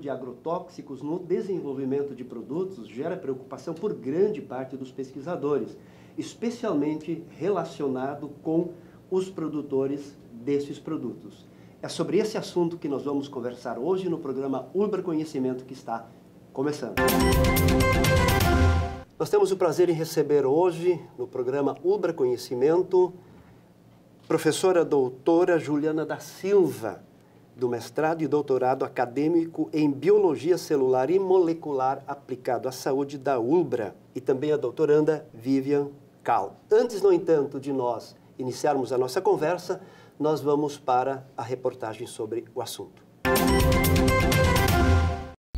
de agrotóxicos no desenvolvimento de produtos gera preocupação por grande parte dos pesquisadores, especialmente relacionado com os produtores desses produtos. É sobre esse assunto que nós vamos conversar hoje no programa Ubra Conhecimento que está começando. Nós temos o prazer em receber hoje no programa Ubra Conhecimento professora doutora Juliana da Silva do mestrado e doutorado acadêmico em Biologia Celular e Molecular Aplicado à Saúde da ULBRA e também a doutoranda Vivian Cal. Antes, no entanto, de nós iniciarmos a nossa conversa, nós vamos para a reportagem sobre o assunto. Música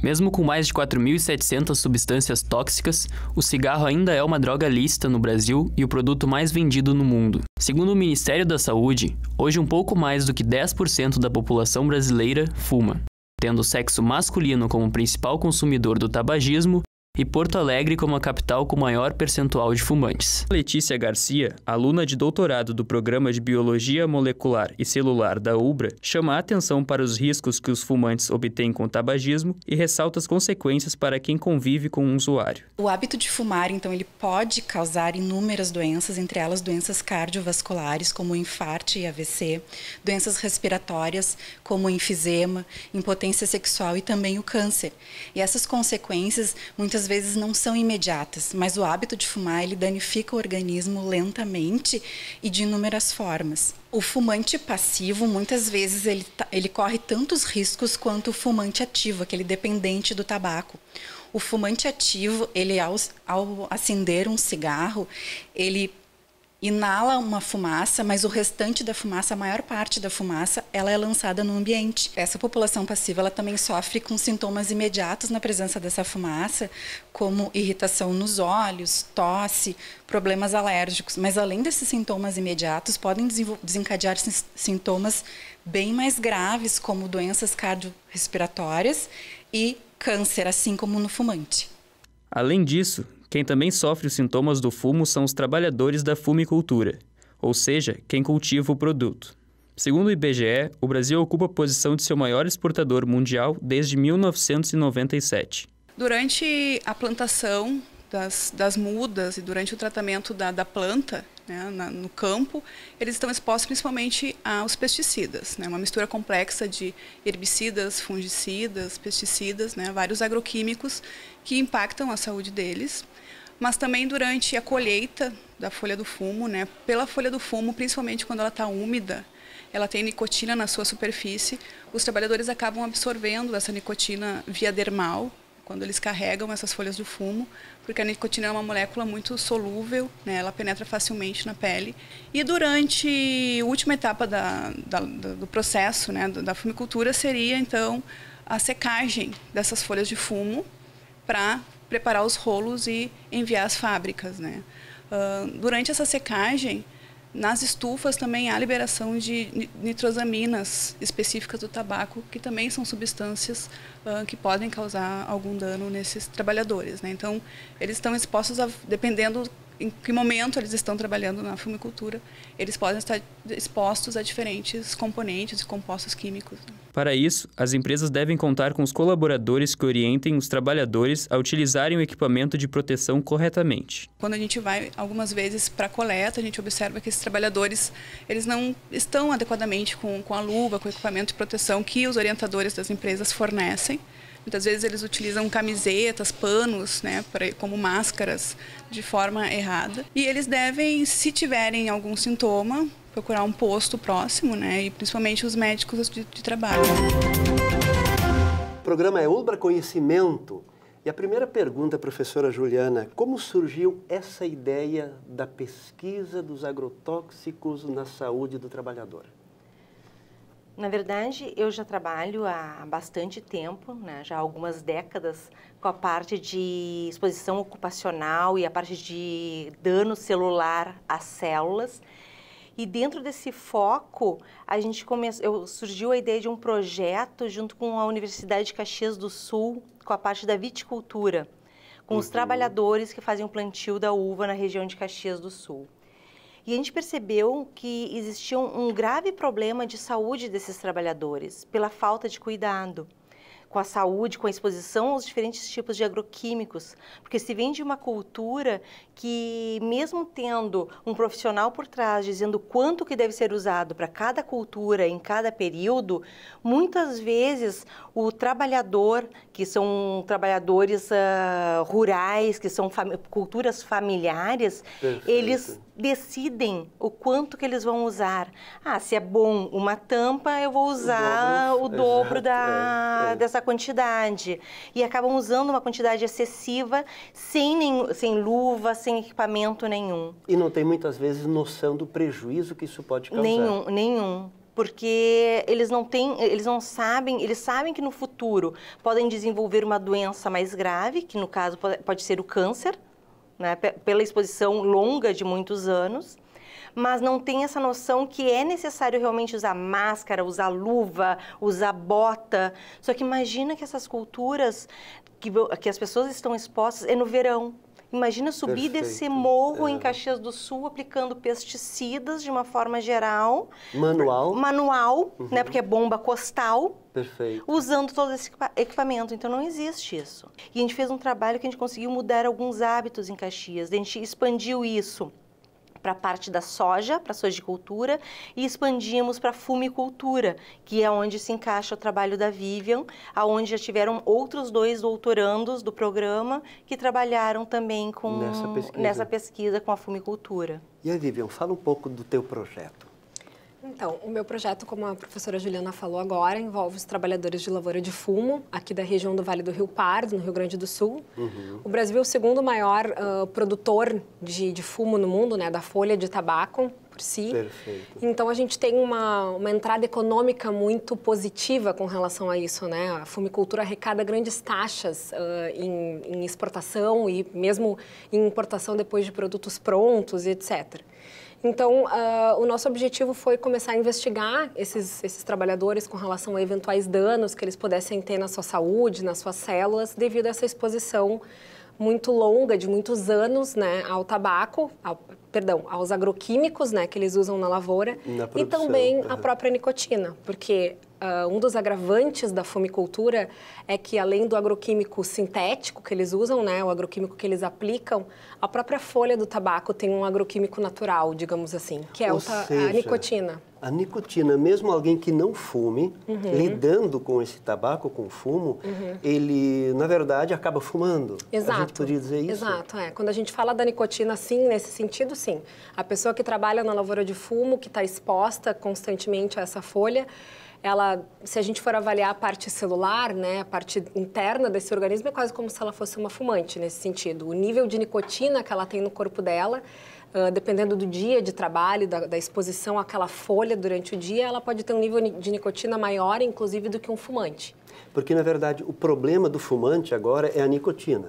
mesmo com mais de 4.700 substâncias tóxicas, o cigarro ainda é uma droga lícita no Brasil e o produto mais vendido no mundo. Segundo o Ministério da Saúde, hoje um pouco mais do que 10% da população brasileira fuma. Tendo o sexo masculino como principal consumidor do tabagismo, e Porto Alegre como a capital com maior percentual de fumantes. Letícia Garcia, aluna de doutorado do Programa de Biologia Molecular e Celular da UBRA, chama a atenção para os riscos que os fumantes obtêm com o tabagismo e ressalta as consequências para quem convive com um usuário. O hábito de fumar, então, ele pode causar inúmeras doenças, entre elas doenças cardiovasculares, como infarto e AVC, doenças respiratórias, como enfisema, impotência sexual e também o câncer. E essas consequências, muitas muitas vezes não são imediatas, mas o hábito de fumar ele danifica o organismo lentamente e de inúmeras formas. O fumante passivo, muitas vezes, ele, tá, ele corre tantos riscos quanto o fumante ativo, aquele dependente do tabaco. O fumante ativo, ele ao, ao acender um cigarro, ele inala uma fumaça, mas o restante da fumaça, a maior parte da fumaça, ela é lançada no ambiente. Essa população passiva, ela também sofre com sintomas imediatos na presença dessa fumaça, como irritação nos olhos, tosse, problemas alérgicos. Mas além desses sintomas imediatos, podem desencadear sintomas bem mais graves, como doenças cardiorrespiratórias e câncer, assim como no fumante. Além disso, quem também sofre os sintomas do fumo são os trabalhadores da fumicultura, ou seja, quem cultiva o produto. Segundo o IBGE, o Brasil ocupa a posição de seu maior exportador mundial desde 1997. Durante a plantação das, das mudas e durante o tratamento da, da planta né, na, no campo, eles estão expostos principalmente aos pesticidas, né, uma mistura complexa de herbicidas, fungicidas, pesticidas, né, vários agroquímicos que impactam a saúde deles mas também durante a colheita da folha do fumo, né? Pela folha do fumo, principalmente quando ela está úmida, ela tem nicotina na sua superfície, os trabalhadores acabam absorvendo essa nicotina via dermal, quando eles carregam essas folhas do fumo, porque a nicotina é uma molécula muito solúvel, né? ela penetra facilmente na pele. E durante a última etapa da, da, do processo né? da fumicultura seria, então, a secagem dessas folhas de fumo para preparar os rolos e enviar às fábricas. Né? Uh, durante essa secagem, nas estufas também há liberação de nitrosaminas específicas do tabaco, que também são substâncias uh, que podem causar algum dano nesses trabalhadores. Né? Então, eles estão expostos a, dependendo em que momento eles estão trabalhando na fumicultura, eles podem estar expostos a diferentes componentes e compostos químicos. Né? Para isso, as empresas devem contar com os colaboradores que orientem os trabalhadores a utilizarem o equipamento de proteção corretamente. Quando a gente vai algumas vezes para a coleta, a gente observa que esses trabalhadores eles não estão adequadamente com, com a luva, com o equipamento de proteção que os orientadores das empresas fornecem. Muitas vezes eles utilizam camisetas, panos, né, como máscaras, de forma errada. E eles devem, se tiverem algum sintoma, procurar um posto próximo, né? E principalmente os médicos de, de trabalho. O programa é Umbra Conhecimento. E a primeira pergunta, professora Juliana, como surgiu essa ideia da pesquisa dos agrotóxicos na saúde do trabalhador? Na verdade, eu já trabalho há bastante tempo, né, já há algumas décadas, com a parte de exposição ocupacional e a parte de dano celular às células. E dentro desse foco, a gente começou, surgiu a ideia de um projeto junto com a Universidade de Caxias do Sul, com a parte da viticultura, com os uhum. trabalhadores que fazem o plantio da uva na região de Caxias do Sul. E a gente percebeu que existia um, um grave problema de saúde desses trabalhadores pela falta de cuidado com a saúde, com a exposição aos diferentes tipos de agroquímicos, porque se vem de uma cultura que, mesmo tendo um profissional por trás dizendo quanto que deve ser usado para cada cultura em cada período, muitas vezes o trabalhador, que são trabalhadores uh, rurais, que são culturas familiares, Perfeito. eles decidem o quanto que eles vão usar. Ah, se é bom uma tampa, eu vou usar o dobro, o dobro da, é, é. dessa quantidade. E acabam usando uma quantidade excessiva, sem, nem, sem luva, sem equipamento nenhum. E não tem muitas vezes noção do prejuízo que isso pode causar. Nenhum, nenhum porque eles não têm, eles não sabem, eles sabem que no futuro podem desenvolver uma doença mais grave, que no caso pode ser o câncer, né, pela exposição longa de muitos anos, mas não tem essa noção que é necessário realmente usar máscara, usar luva, usar bota. Só que imagina que essas culturas que, que as pessoas estão expostas é no verão. Imagina subir Perfeito. desse morro é. em Caxias do Sul aplicando pesticidas de uma forma geral. Manual. Manual, né, uhum. né? Porque é bomba costal. Perfeito. Usando todo esse equipamento. Então não existe isso. E a gente fez um trabalho que a gente conseguiu mudar alguns hábitos em Caxias. A gente expandiu isso para a parte da soja, para a sojicultura, e expandimos para a fumicultura, que é onde se encaixa o trabalho da Vivian, aonde já tiveram outros dois doutorandos do programa que trabalharam também com nessa pesquisa, nessa pesquisa com a fumicultura. E aí, Vivian, fala um pouco do teu projeto. Então, o meu projeto, como a professora Juliana falou agora, envolve os trabalhadores de lavoura de fumo, aqui da região do Vale do Rio Pardo, no Rio Grande do Sul. Uhum. O Brasil é o segundo maior uh, produtor de, de, fumo no mundo, né, da folha de tabaco por si. Perfeito. Então, a gente tem uma, uma entrada econômica muito positiva com relação a isso, né? A fumicultura arrecada grandes taxas uh, em, em exportação e mesmo em importação depois de produtos prontos, etc. Então, uh, o nosso objetivo foi começar a investigar esses, esses trabalhadores com relação a eventuais danos que eles pudessem ter na sua saúde, nas suas células, devido a essa exposição muito longa, de muitos anos, né, ao tabaco, ao, perdão, aos agroquímicos, né, que eles usam na lavoura, na e também a própria nicotina, porque uh, um dos agravantes da fumicultura é que além do agroquímico sintético que eles usam, né, o agroquímico que eles aplicam, a própria folha do tabaco tem um agroquímico natural, digamos assim, que é seja, a nicotina. A nicotina, mesmo alguém que não fume, uhum. lidando com esse tabaco, com fumo, uhum. ele, na verdade, acaba fumando. Exato. A gente poderia dizer isso? Exato, é. Quando a gente fala da nicotina, sim, nesse sentido, sim. A pessoa que trabalha na lavoura de fumo, que está exposta constantemente a essa folha, ela, se a gente for avaliar a parte celular, né, a parte interna desse organismo, é quase como se ela fosse uma fumante nesse sentido. O nível de nicotina que ela tem no corpo dela Uh, dependendo do dia de trabalho, da, da, exposição àquela folha durante o dia, ela pode ter um nível de nicotina maior, inclusive, do que um fumante. Porque, na verdade, o problema do fumante agora é a nicotina.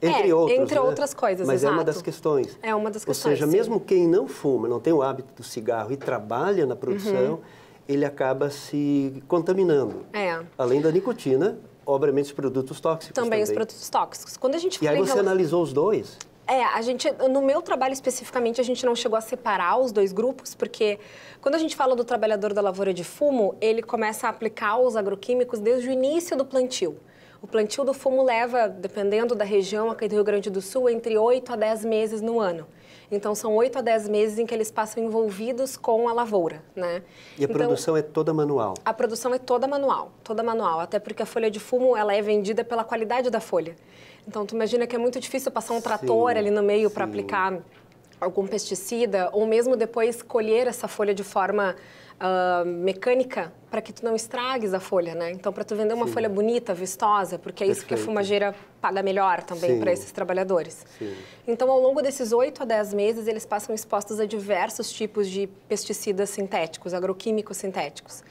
É, entre, é, outros, entre né? outras coisas, Mas exato. é uma das questões. É uma das questões. Ou seja, sim. mesmo quem não fuma, não tem o hábito do cigarro e trabalha na produção, uhum ele acaba se contaminando. É. Além da nicotina, obviamente os produtos tóxicos também. também. os produtos tóxicos. Quando a gente E aí você relação... analisou os dois? É, a gente, no meu trabalho especificamente, a gente não chegou a separar os dois grupos, porque quando a gente fala do trabalhador da lavoura de fumo, ele começa a aplicar os agroquímicos desde o início do plantio. O plantio do fumo leva, dependendo da região, aqui do Rio Grande do Sul, entre 8 a 10 meses no ano. Então, são 8 a 10 meses em que eles passam envolvidos com a lavoura, né? E a então, produção é toda manual? A produção é toda manual, toda manual, até porque a folha de fumo, ela é vendida pela qualidade da folha. Então, tu imagina que é muito difícil passar um trator sim, ali no meio para aplicar algum pesticida ou mesmo depois colher essa folha de forma uh, mecânica para que tu não estragues a folha, né? Então, para tu vender uma Sim. folha bonita, vistosa, porque é Perfeito. isso que a fumageira paga melhor também para esses trabalhadores. Sim. Então, ao longo desses 8 a 10 meses, eles passam expostos a diversos tipos de pesticidas sintéticos, agroquímicos sintéticos.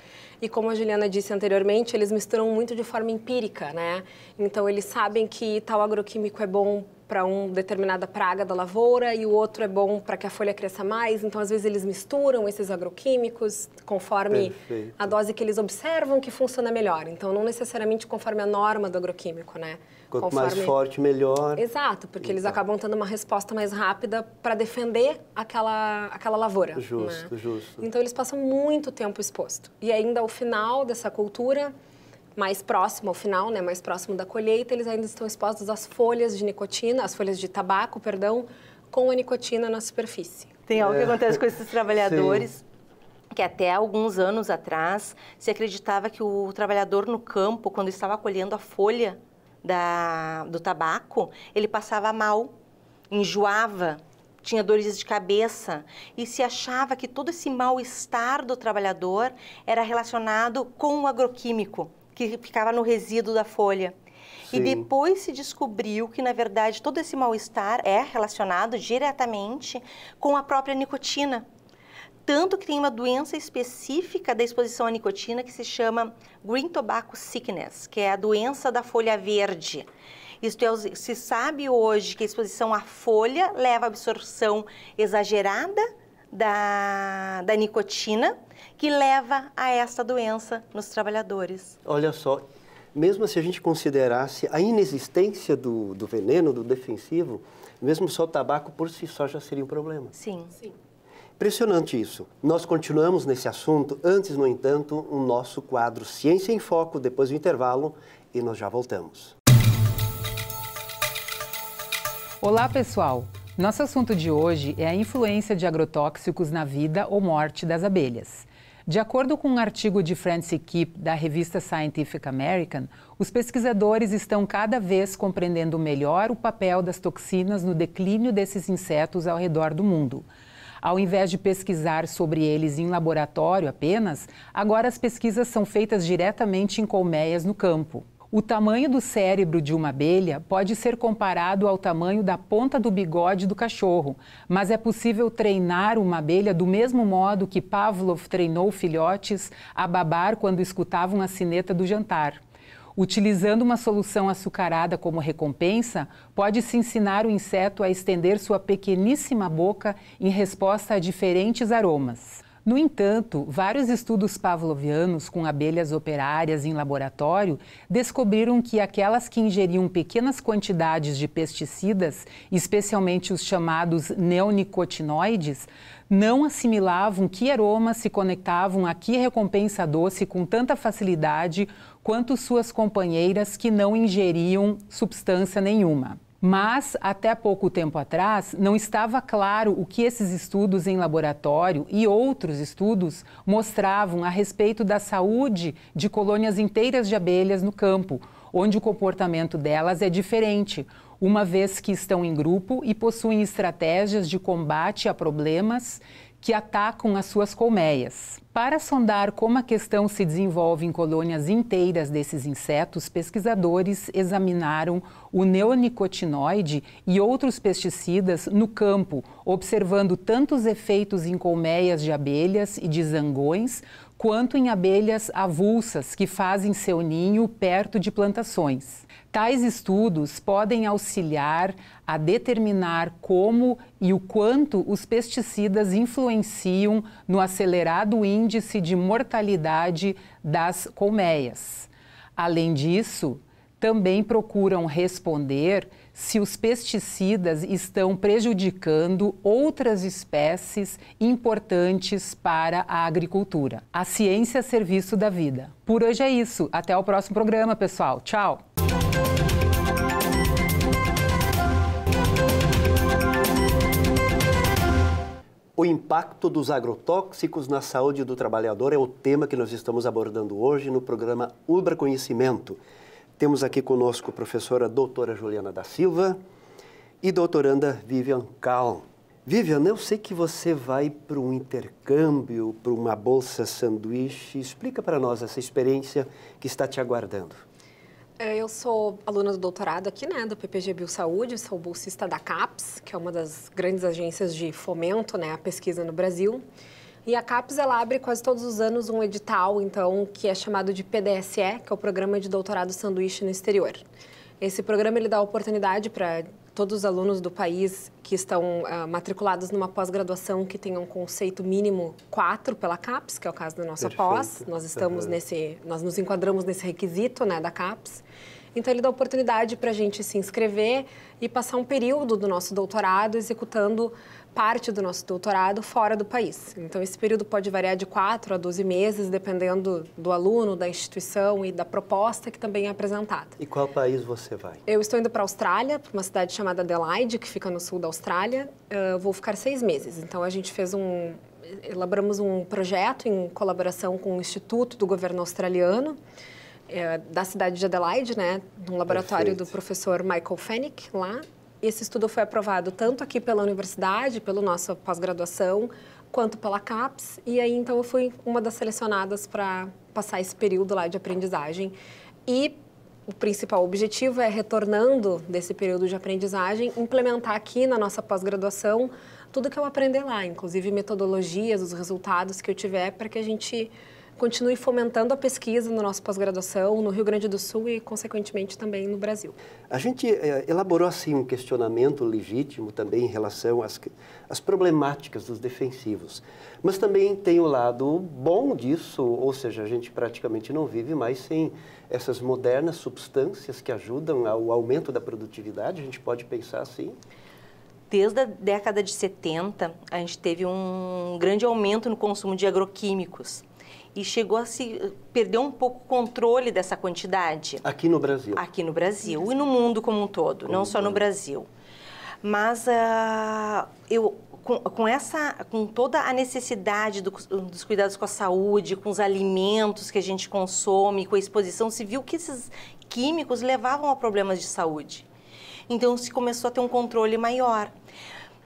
E como a Juliana disse anteriormente, eles misturam muito de forma empírica, né? Então, eles sabem que tal agroquímico é bom para um determinada praga da lavoura e o outro é bom para que a folha cresça mais. Então, às vezes, eles misturam esses agroquímicos conforme Perfeito. a dose que eles observam que funciona melhor. Então, não necessariamente conforme a norma do agroquímico, né? Quanto conforme... mais forte, melhor. Exato, porque eles tá. acabam tendo uma resposta mais rápida para defender aquela, aquela lavoura. Justo, né? justo. Então, eles passam muito tempo exposto. E ainda, ao final dessa cultura, mais próximo ao final, né, mais próximo da colheita, eles ainda estão expostos às folhas de nicotina, às folhas de tabaco, perdão, com a nicotina na superfície. Tem algo é. que acontece com esses trabalhadores. Sim que até alguns anos atrás se acreditava que o trabalhador no campo, quando estava colhendo a folha da, do tabaco, ele passava mal, enjoava, tinha dores de cabeça e se achava que todo esse mal-estar do trabalhador era relacionado com o agroquímico que ficava no resíduo da folha. Sim. E depois se descobriu que, na verdade, todo esse mal-estar é relacionado diretamente com a própria nicotina. Tanto que tem uma doença específica da exposição à nicotina que se chama Green Tobacco Sickness, que é a doença da folha verde. Isto é, se sabe hoje que a exposição à folha leva à absorção exagerada da, da nicotina, que leva a esta doença nos trabalhadores. Olha só, mesmo se a gente considerasse a inexistência do, do veneno, do defensivo, mesmo só o tabaco por si só já seria um problema. Sim. Sim. Impressionante isso. Nós continuamos nesse assunto, antes, no entanto, o nosso quadro Ciência em Foco, depois do intervalo, e nós já voltamos. Olá, pessoal! Nosso assunto de hoje é a influência de agrotóxicos na vida ou morte das abelhas. De acordo com um artigo de Francis Kipp, da revista Scientific American, os pesquisadores estão cada vez compreendendo melhor o papel das toxinas no declínio desses insetos ao redor do mundo. Ao invés de pesquisar sobre eles em laboratório apenas, agora as pesquisas são feitas diretamente em colmeias no campo. O tamanho do cérebro de uma abelha pode ser comparado ao tamanho da ponta do bigode do cachorro, mas é possível treinar uma abelha do mesmo modo que Pavlov treinou filhotes a babar quando escutavam a sineta do jantar. Utilizando uma solução açucarada como recompensa, pode-se ensinar o inseto a estender sua pequeníssima boca em resposta a diferentes aromas. No entanto, vários estudos pavlovianos com abelhas operárias em laboratório descobriram que aquelas que ingeriam pequenas quantidades de pesticidas, especialmente os chamados neonicotinoides, não assimilavam que aromas se conectavam a que recompensa doce com tanta facilidade quanto suas companheiras que não ingeriam substância nenhuma. Mas, até pouco tempo atrás, não estava claro o que esses estudos em laboratório e outros estudos mostravam a respeito da saúde de colônias inteiras de abelhas no campo, onde o comportamento delas é diferente, uma vez que estão em grupo e possuem estratégias de combate a problemas que atacam as suas colmeias. Para sondar como a questão se desenvolve em colônias inteiras desses insetos, pesquisadores examinaram o neonicotinoide e outros pesticidas no campo, observando tantos efeitos em colmeias de abelhas e de zangões, quanto em abelhas avulsas que fazem seu ninho perto de plantações. Tais estudos podem auxiliar a determinar como e o quanto os pesticidas influenciam no acelerado índice de mortalidade das colmeias. Além disso, também procuram responder se os pesticidas estão prejudicando outras espécies importantes para a agricultura. A ciência a serviço da vida. Por hoje é isso. Até o próximo programa, pessoal. Tchau! O impacto dos agrotóxicos na saúde do trabalhador é o tema que nós estamos abordando hoje no programa Ubra Conhecimento. Temos aqui conosco a professora doutora Juliana da Silva e doutoranda Vivian Cal. Vivian, eu sei que você vai para um intercâmbio, para uma bolsa sanduíche. Explica para nós essa experiência que está te aguardando. É, eu sou aluna do doutorado aqui, né, do PPG Saúde. sou bolsista da CAPES, que é uma das grandes agências de fomento, né, à pesquisa no Brasil. E a CAPES, ela abre quase todos os anos um edital, então, que é chamado de PDSE, que é o Programa de Doutorado Sanduíche no Exterior. Esse programa, ele dá oportunidade para todos os alunos do país que estão uh, matriculados numa pós-graduação que tenham um conceito mínimo 4 pela CAPES, que é o caso da nossa Perfeito. pós. Nós estamos uhum. nesse, nós nos enquadramos nesse requisito, né, da CAPES. Então ele dá oportunidade para a gente se inscrever e passar um período do nosso doutorado executando parte do nosso doutorado fora do país. Então, esse período pode variar de 4 a 12 meses, dependendo do aluno, da instituição e da proposta que também é apresentada. E qual país você vai? Eu estou indo para a Austrália, para uma cidade chamada Adelaide, que fica no sul da Austrália. Eu ah, vou ficar seis meses. Então, a gente fez um. elaboramos um projeto em colaboração com o Instituto do Governo Australiano. É, da cidade de Adelaide, né, num laboratório Perfeito. do professor Michael Fennick lá, esse estudo foi aprovado tanto aqui pela universidade, pela nossa pós-graduação, quanto pela CAPES. E aí, então, eu fui uma das selecionadas para passar esse período lá de aprendizagem. E o principal objetivo é, retornando desse período de aprendizagem, implementar aqui na nossa pós-graduação tudo que eu aprender lá, inclusive metodologias, os resultados que eu tiver, para que a gente continue fomentando a pesquisa no nosso pós-graduação, no Rio Grande do Sul e, consequentemente, também no Brasil. A gente é, elaborou, assim, um questionamento legítimo também em relação às, às problemáticas dos defensivos. Mas também tem o lado bom disso, ou seja, a gente praticamente não vive mais sem essas modernas substâncias que ajudam ao aumento da produtividade, a gente pode pensar assim? desde a década de 70, a gente teve um grande aumento no consumo de agroquímicos e chegou a se perder um pouco o controle dessa quantidade. Aqui no Brasil? Aqui no Brasil e no mundo como um todo, como não só todo. no Brasil. Mas uh, eu com, com, essa, com toda a necessidade do, dos cuidados com a saúde, com os alimentos que a gente consome, com a exposição, se viu que esses químicos levavam a problemas de saúde. Então se começou a ter um controle maior.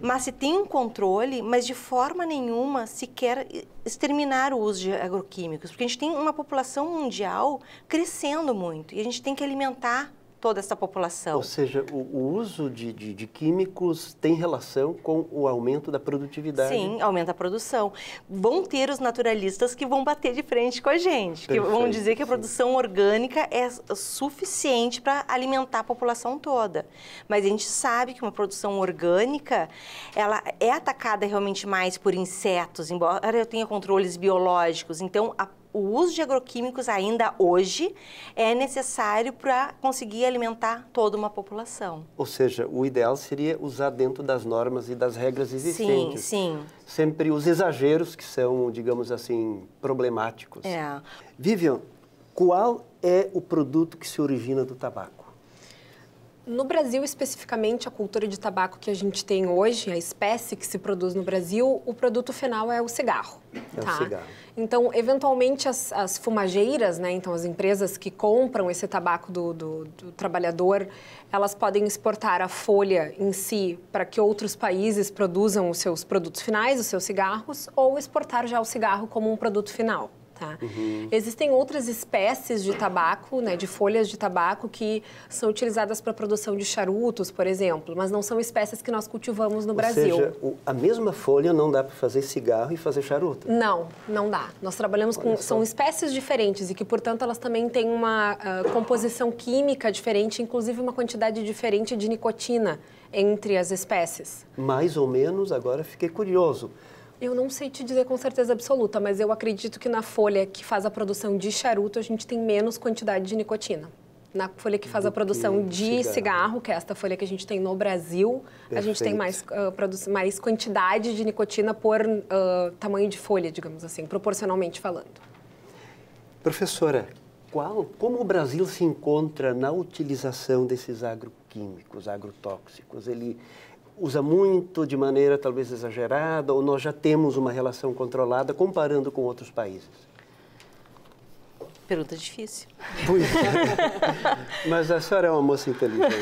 Mas se tem um controle, mas de forma nenhuma se quer exterminar o uso de agroquímicos, porque a gente tem uma população mundial crescendo muito e a gente tem que alimentar toda essa população. Ou seja, o, o uso de, de, de, químicos tem relação com o aumento da produtividade. Sim, aumenta a produção. Vão ter os naturalistas que vão bater de frente com a gente, Perfeito, que vão dizer que a produção sim. orgânica é suficiente para alimentar a população toda. Mas a gente sabe que uma produção orgânica, ela é atacada realmente mais por insetos, embora eu tenha controles biológicos. Então, a o uso de agroquímicos ainda hoje é necessário para conseguir alimentar toda uma população. Ou seja, o ideal seria usar dentro das normas e das regras existentes. Sim, sim. Sempre os exageros que são, digamos assim, problemáticos. É. Vivian, qual é o produto que se origina do tabaco? No Brasil, especificamente, a cultura de tabaco que a gente tem hoje, a espécie que se produz no Brasil, o produto final é o cigarro. É tá? o cigarro. Então, eventualmente, as, as, fumageiras, né, então as empresas que compram esse tabaco do, do, do trabalhador, elas podem exportar a folha em si para que outros países produzam os seus produtos finais, os seus cigarros, ou exportar já o cigarro como um produto final tá? Uhum. Existem outras espécies de tabaco, né, de folhas de tabaco que são utilizadas para a produção de charutos, por exemplo, mas não são espécies que nós cultivamos no Ou Brasil. Ou seja, a mesma folha não dá para fazer cigarro e fazer charuto? Não, não dá. Nós trabalhamos Olha com só. são espécies diferentes e que, portanto, elas também têm uma uh, composição química diferente, inclusive uma quantidade diferente de nicotina entre as espécies. Mais ou menos, agora fiquei curioso. Eu não sei te dizer com certeza absoluta, mas eu acredito que na folha que faz a produção de charuto, a gente tem menos quantidade de nicotina. Na folha que faz Do a produção de cigarro. cigarro. que é esta folha que a gente tem no Brasil, Perfeito. a gente tem mais, uh, mais quantidade de nicotina por uh, tamanho de folha, digamos assim, proporcionalmente falando. Professora, qual, como o Brasil se encontra na utilização desses agroquímicos, agrotóxicos? Ele usa muito de maneira talvez exagerada ou nós já temos uma relação controlada comparando com outros países? Pergunta difícil. Pois é. Mas a senhora é uma moça inteligente.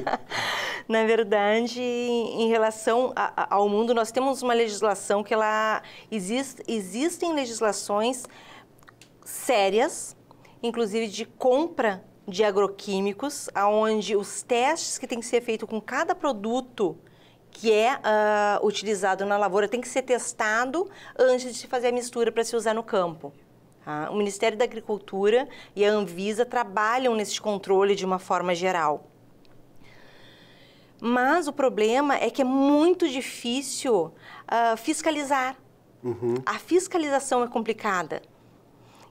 Na verdade, em relação ao mundo, nós temos uma legislação que ela existe, existem legislações sérias, inclusive de compra de agroquímicos, onde os testes que tem que ser feito com cada produto que é uh, utilizado na lavoura tem que ser testado antes de se fazer a mistura para se usar no campo. Tá? O Ministério da Agricultura e a Anvisa trabalham nesse controle de uma forma geral. Mas o problema é que é muito difícil uh, fiscalizar. Uhum. A fiscalização é complicada.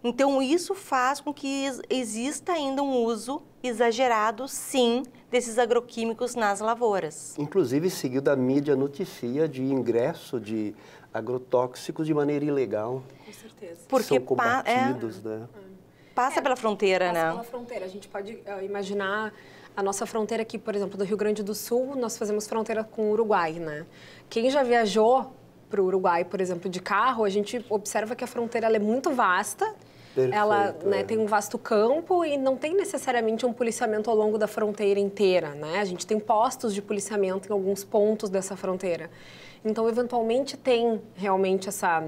Então, isso faz com que exista ainda um uso exagerado, sim, desses agroquímicos nas lavouras. Inclusive, seguido a mídia noticia de ingresso de agrotóxicos de maneira ilegal. Com certeza. Porque são combatidos, é, né? Passa é, pela fronteira, passa né? Passa pela fronteira. A gente pode uh, imaginar a nossa fronteira aqui, por exemplo, do Rio Grande do Sul, nós fazemos fronteira com o Uruguai, né? Quem já viajou para o Uruguai, por exemplo, de carro, a gente observa que a fronteira é muito vasta Perfeito, ela é. né, tem um vasto campo e não tem necessariamente um policiamento ao longo da fronteira inteira, né? A gente tem postos de policiamento em alguns pontos dessa fronteira. Então, eventualmente, tem realmente essa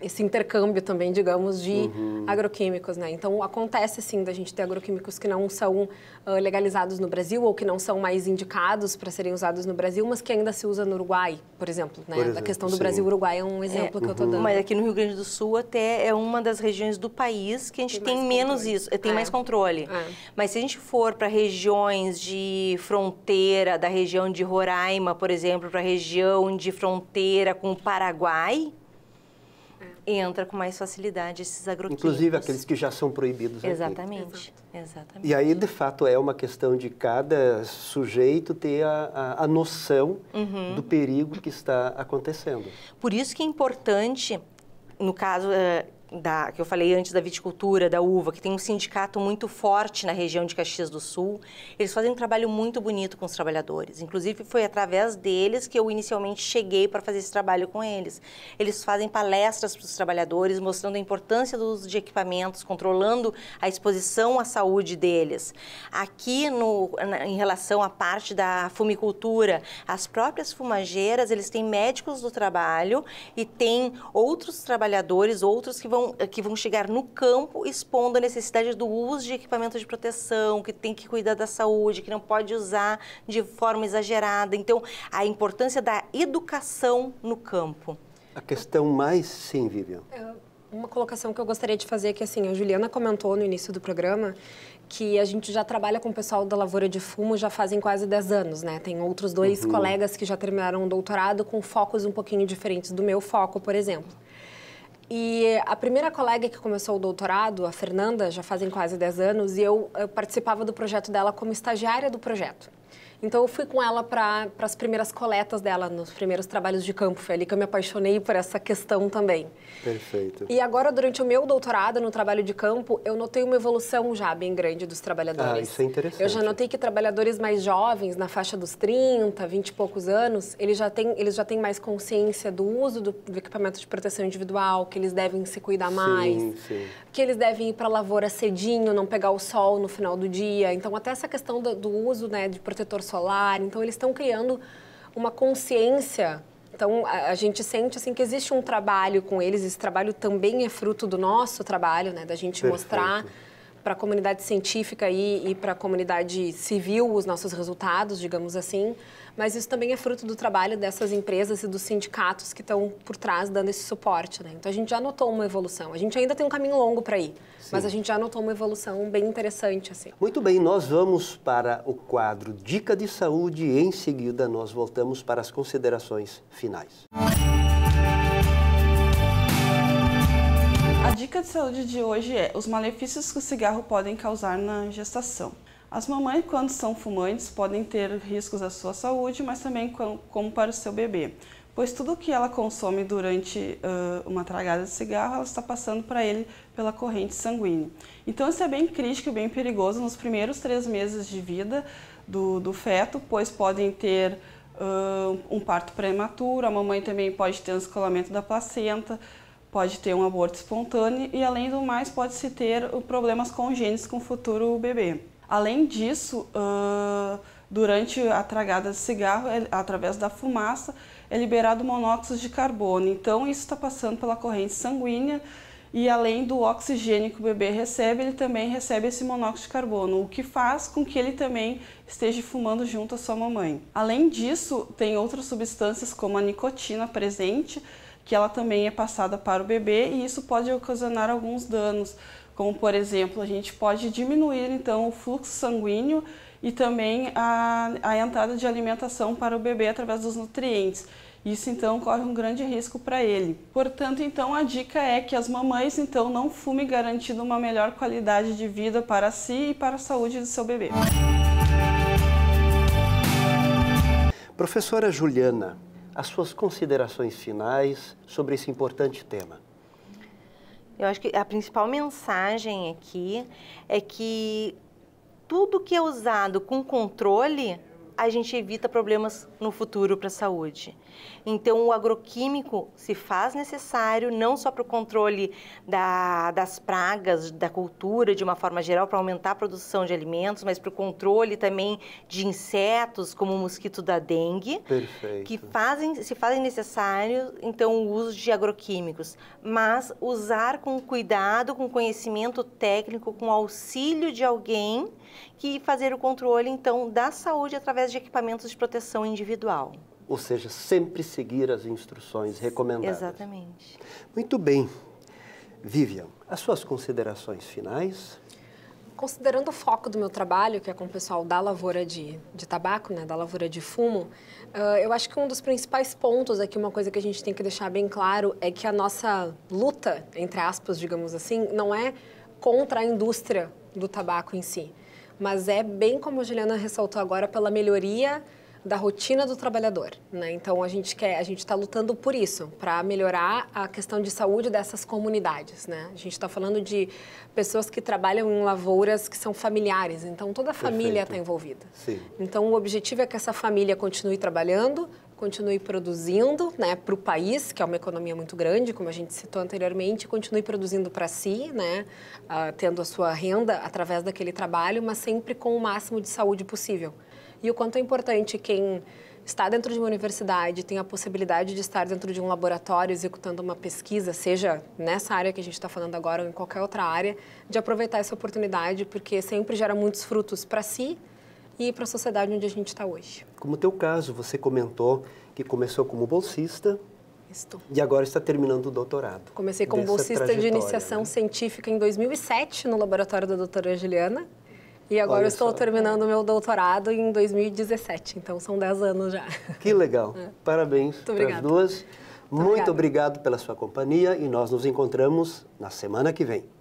esse intercâmbio também, digamos, de uhum. agroquímicos, né? Então acontece sim da gente ter agroquímicos que não são uh, legalizados no Brasil ou que não são mais indicados para serem usados no Brasil, mas que ainda se usa no Uruguai, por exemplo, né? Por exemplo, a questão do Brasil Uruguai é um exemplo é, que eu estou uhum. dando. Mas aqui no Rio Grande do Sul até é uma das regiões do país que a gente tem, tem menos isso, eh, tem é. mais controle. É. Mas se a gente for para regiões de fronteira, da região de Roraima, por exemplo, para a região de fronteira com o Paraguai, entra com mais facilidade esses agroquímicos. Inclusive aqueles que já são proibidos. Exatamente, aqui. exatamente. E aí, de fato, é uma questão de cada sujeito ter a, a, a noção uhum. do perigo que está acontecendo. Por isso que é importante, no caso, eh, da, que eu falei antes da viticultura, da uva, que tem um sindicato muito forte na região de Caxias do Sul, eles fazem um trabalho muito bonito com os trabalhadores. Inclusive, foi através deles que eu inicialmente cheguei para fazer esse trabalho com eles. Eles fazem palestras para os trabalhadores, mostrando a importância do uso de equipamentos, controlando a exposição à saúde deles. Aqui, no, na, em relação à parte da fumicultura, as próprias fumageiras, eles têm médicos do trabalho e têm outros trabalhadores, outros que vão vão, eh, que vão chegar no campo expondo a necessidade do uso de equipamentos de proteção, que tem que cuidar da saúde, que não pode usar de forma exagerada. Então, a importância da educação no campo. A questão mais, sim, Vivian. É, uma colocação que eu gostaria de fazer é que, assim, a Juliana comentou no início do programa que a gente já trabalha com o pessoal da lavoura de fumo já fazem quase 10 anos, né? Tem outros dois uhum. colegas que já terminaram o doutorado com focos um pouquinho diferentes do meu foco, por exemplo. E a primeira colega que começou o doutorado, a Fernanda, já fazem quase 10 anos, e eu, eu participava do projeto dela como estagiária do projeto. Então eu fui com ela para as primeiras coletas dela, nos primeiros trabalhos de campo. Foi ali que eu me apaixonei por essa questão também. Perfeito. E agora, durante o meu doutorado no trabalho de campo, eu notei uma evolução já bem grande dos trabalhadores. Ah, isso é interessante. Eu já notei que trabalhadores mais jovens, na faixa dos 30, 20 e poucos anos, eles já têm, eles já têm mais consciência do uso do, do equipamento de proteção individual, que eles devem se cuidar mais, sim, sim. que eles devem ir para a lavoura cedinho, não pegar o sol no final do dia. Então, até essa questão do, do uso né, de protetor solar solar. Então, eles estão criando uma consciência. Então, a, a, gente sente assim que existe um trabalho com eles. Esse trabalho também é fruto do nosso trabalho, né? Da gente Perfeito. mostrar para a comunidade científica e, e para a comunidade civil os nossos resultados, digamos assim mas isso também é fruto do trabalho dessas empresas e dos sindicatos que estão por trás dando esse suporte. Né? Então a gente já notou uma evolução. A gente ainda tem um caminho longo para ir, Sim. mas a gente já notou uma evolução bem interessante. Assim. Muito bem, nós vamos para o quadro Dica de Saúde e em seguida nós voltamos para as considerações finais. A dica de saúde de hoje é os malefícios que o cigarro podem causar na gestação. As mamães, quando são fumantes, podem ter riscos à sua saúde, mas também como para o seu bebê, pois tudo que ela consome durante uh, uma tragada de cigarro, ela está passando para ele pela corrente sanguínea. Então isso é bem crítico e bem perigoso nos primeiros três meses de vida do, do feto, pois podem ter uh, um parto prematuro, a mamãe também pode ter um escolamento da placenta, pode ter um aborto espontâneo e além do mais pode-se ter problemas congênitos com o futuro bebê. Além disso, uh, durante a tragada de cigarro, ele, através da fumaça, é liberado monóxido de carbono. Então, isso está passando pela corrente sanguínea e além do oxigênio que o bebê recebe, ele também recebe esse monóxido de carbono, o que faz com que ele também esteja fumando junto à sua mamãe. Além disso, tem outras substâncias como a nicotina presente, que ela também é passada para o bebê e isso pode ocasionar alguns danos, como, por exemplo, a gente pode diminuir então o fluxo sanguíneo e também a, a entrada de alimentação para o bebê através dos nutrientes. Isso então corre um grande risco para ele. Portanto, então a dica é que as mamães então não fume garantindo uma melhor qualidade de vida para si e para a saúde do seu bebê. Professora Juliana, as suas considerações finais sobre esse importante tema. Eu acho que a principal mensagem aqui é que tudo que é usado com controle a gente evita problemas no futuro para a saúde. Então, o agroquímico se faz necessário não só para o controle da, das pragas, da cultura de uma forma geral, para aumentar a produção de alimentos, mas para o controle também de insetos, como o mosquito da dengue, Perfeito. que fazem, se fazem necessário, então, o uso de agroquímicos. Mas usar com cuidado, com conhecimento técnico, com auxílio de alguém que fazer o controle, então, da saúde através de equipamentos de proteção individual. Ou seja, sempre seguir as instruções recomendadas. Exatamente. Muito bem. Vivian, as suas considerações finais? Considerando o foco do meu trabalho, que é com o pessoal da lavoura de, de tabaco, né, da lavoura de fumo, uh, eu acho que um dos principais pontos aqui, uma coisa que a gente tem que deixar bem claro, é que a nossa luta, entre aspas, digamos assim, não é contra a indústria do tabaco em si mas é bem como a Juliana ressaltou agora pela melhoria da rotina do trabalhador, né? Então a gente quer, a gente está lutando por isso, para melhorar a questão de saúde dessas comunidades, né? A gente está falando de pessoas que trabalham em lavouras que são familiares, então toda a família está envolvida. Sim. Então o objetivo é que essa família continue trabalhando, continue produzindo né, para o país, que é uma economia muito grande, como a gente citou anteriormente, continue produzindo para si, né, uh, tendo a sua renda através daquele trabalho, mas sempre com o máximo de saúde possível. E o quanto é importante quem está dentro de uma universidade, tem a possibilidade de estar dentro de um laboratório executando uma pesquisa, seja nessa área que a gente está falando agora ou em qualquer outra área, de aproveitar essa oportunidade, porque sempre gera muitos frutos para si e para a sociedade onde a gente está hoje. Como o teu caso, você comentou que começou como bolsista, Estou. E agora está terminando o doutorado. Comecei como bolsista de iniciação né? científica em 2007 no laboratório da doutora Juliana. E agora estou terminando o meu doutorado em 2017. Então são 10 anos já. Que legal. É. Parabéns Muito para as duas. Muito, Muito obrigado pela sua companhia e nós nos encontramos na semana que vem.